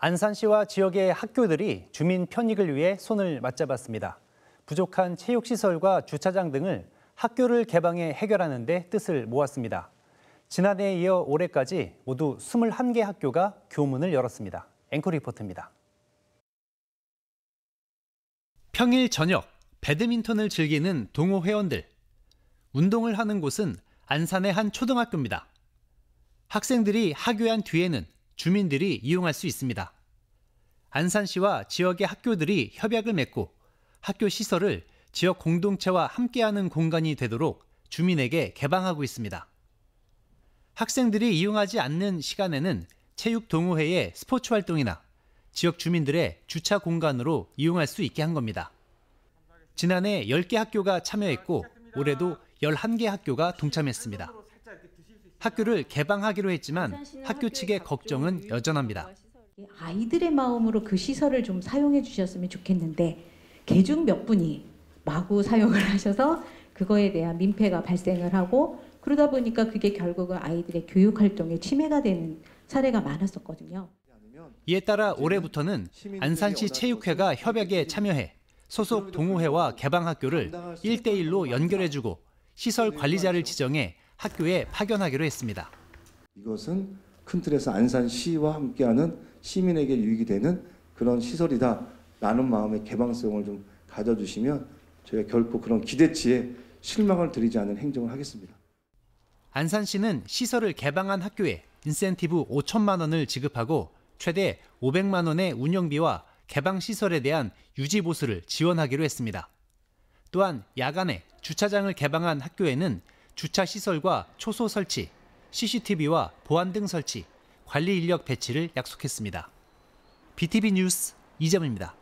안산시와 지역의 학교들이 주민 편익을 위해 손을 맞잡았습니다. 부족한 체육시설과 주차장 등을 학교를 개방해 해결하는 데 뜻을 모았습니다. 지난해에 이어 올해까지 모두 21개 학교가 교문을 열었습니다. 앵커 리포트입니다. 평일 저녁 배드민턴을 즐기는 동호 회원들. 운동을 하는 곳은 안산의 한 초등학교입니다. 학생들이 학교한 뒤에는 주민들이 이용할 수 있습니다. 안산시와 지역의 학교들이 협약을 맺고 학교 시설을 지역 공동체와 함께하는 공간이 되도록 주민에게 개방하고 있습니다. 학생들이 이용하지 않는 시간에는 체육 동호회의 스포츠 활동이나 지역 주민들의 주차 공간으로 이용할 수 있게 한 겁니다. 지난해 10개 학교가 참여했고 올해도 11개 학교가 동참했습니다. 학교를 개방하기로 했지만 학교 측의 걱정은 여전합니다. 아이들의 마음으로 그 시설을 좀 사용해 주셨으면 좋겠는데 개중 몇 분이 마구 사용을 하셔서 그거에 대한 민폐가 발생을 하고 그러다 보니까 그게 결국은 아이들의 교육 활동에 침해가 되는 사례가 많았었거든요. 이에 따라 올해부터는 안산시 체육회가 협약에 참여해 소속 동호회와 개방학교를 1대1로 연결해주고 시설 관리자를 지정해 학교에 파견하기로 했습니다. 이것은 큰 틀에서 안산시와 함께하는 시민에게 유익이 되는 그런 시설이다라는 마음의 개방성을 좀 가져주시면 저희가 결코 그런 기대치에 실망을 드리지 않는 행정을 하겠습니다. 안산시는 시설을 개방한 학교에 인센티브 5천만 원을 지급하고 최대 500만 원의 운영비와 개방 시설에 대한 유지 보수를 지원하기로 했습니다. 또한 야간에 주차장을 개방한 학교에는 주차 시설과 초소 설치, CCTV와 보안 등 설치, 관리 인력 배치를 약속했습니다. BTV 뉴스 이재문입니다.